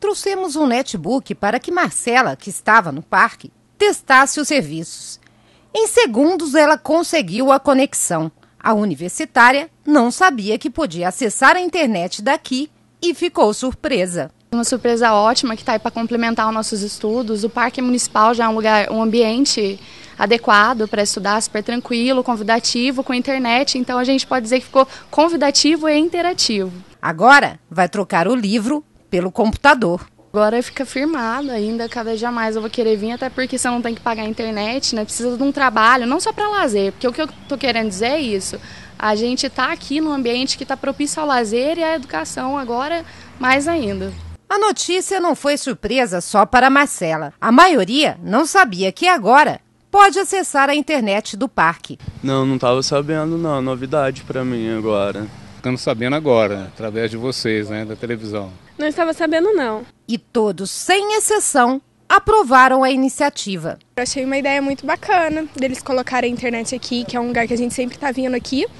trouxemos um netbook para que Marcela, que estava no parque, testasse os serviços. Em segundos, ela conseguiu a conexão. A universitária não sabia que podia acessar a internet daqui e ficou surpresa. Uma surpresa ótima que está aí para complementar os nossos estudos. O Parque Municipal já é um lugar, um ambiente adequado para estudar, super tranquilo, convidativo, com internet. Então a gente pode dizer que ficou convidativo e interativo. Agora vai trocar o livro pelo computador. Agora fica firmado ainda, cada dia mais eu vou querer vir, até porque você não tem que pagar a internet, né? Precisa de um trabalho, não só para lazer, porque o que eu tô querendo dizer é isso. A gente está aqui num ambiente que está propício ao lazer e à educação agora mais ainda. A notícia não foi surpresa só para Marcela. A maioria não sabia que agora pode acessar a internet do parque. Não, não estava sabendo não, novidade para mim agora ficando sabendo agora, né? através de vocês, né, da televisão. Não estava sabendo, não. E todos, sem exceção, aprovaram a iniciativa. Eu achei uma ideia muito bacana deles colocarem a internet aqui, que é um lugar que a gente sempre está vindo aqui.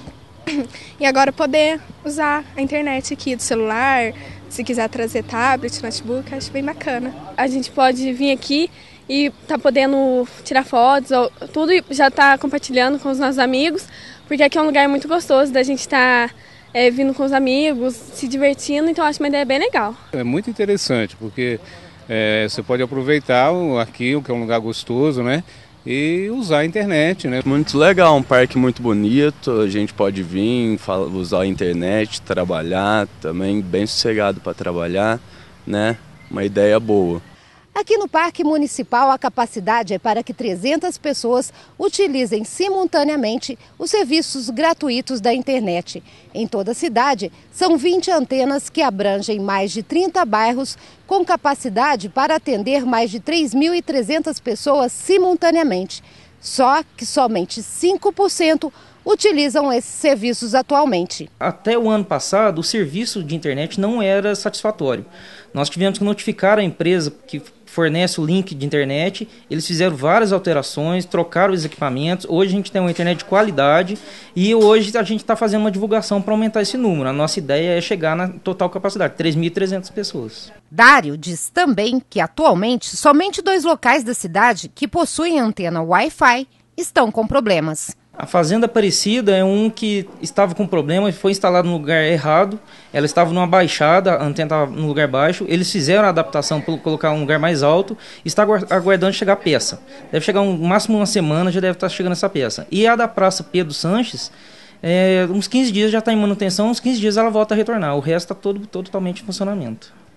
E agora poder usar a internet aqui do celular, se quiser trazer tablet, notebook, acho bem bacana. A gente pode vir aqui e tá podendo tirar fotos, tudo já tá compartilhando com os nossos amigos, porque aqui é um lugar muito gostoso da gente estar tá é, vindo com os amigos, se divertindo, então acho uma ideia bem legal. É muito interessante, porque é, você pode aproveitar o que é um lugar gostoso, né? E usar a internet, né? Muito legal, um parque muito bonito, a gente pode vir, usar a internet, trabalhar também, bem sossegado para trabalhar, né? Uma ideia boa. Aqui no Parque Municipal, a capacidade é para que 300 pessoas utilizem simultaneamente os serviços gratuitos da internet. Em toda a cidade, são 20 antenas que abrangem mais de 30 bairros, com capacidade para atender mais de 3.300 pessoas simultaneamente. Só que somente 5% utilizam esses serviços atualmente. Até o ano passado, o serviço de internet não era satisfatório. Nós tivemos que notificar a empresa que fornece o link de internet. Eles fizeram várias alterações, trocaram os equipamentos. Hoje a gente tem uma internet de qualidade e hoje a gente está fazendo uma divulgação para aumentar esse número. A nossa ideia é chegar na total capacidade, 3.300 pessoas. Dário diz também que atualmente somente dois locais da cidade que possuem antena Wi-Fi estão com problemas. A Fazenda Aparecida é um que estava com problema e foi instalado no lugar errado. Ela estava numa baixada, a antena estava no lugar baixo. Eles fizeram a adaptação para colocar um lugar mais alto. Está aguardando chegar a peça. Deve chegar no um, máximo uma semana, já deve estar tá chegando essa peça. E a da Praça Pedro Sanches, é, uns 15 dias já está em manutenção, uns 15 dias ela volta a retornar. O resto está todo, todo totalmente em funcionamento.